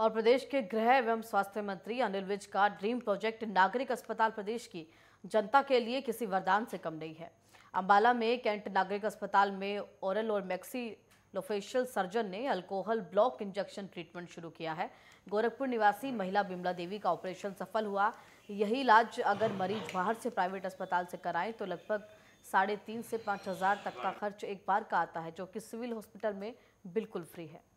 और प्रदेश के गृह एवं स्वास्थ्य मंत्री अनिल विज का ड्रीम प्रोजेक्ट नागरिक अस्पताल प्रदेश की जनता के लिए किसी वरदान से कम नहीं है अंबाला में कैंट नागरिक अस्पताल में ओरल और मैक्सी लोफेशियल सर्जन ने अल्कोहल ब्लॉक इंजेक्शन ट्रीटमेंट शुरू किया है गोरखपुर निवासी महिला बिमला देवी का ऑपरेशन सफल हुआ यही इलाज अगर मरीज बाहर से प्राइवेट अस्पताल से कराएं तो लगभग साढ़े तीन से पाँच हज़ार तक का खर्च एक बार का आता है जो कि सिविल हॉस्पिटल में बिल्कुल फ्री है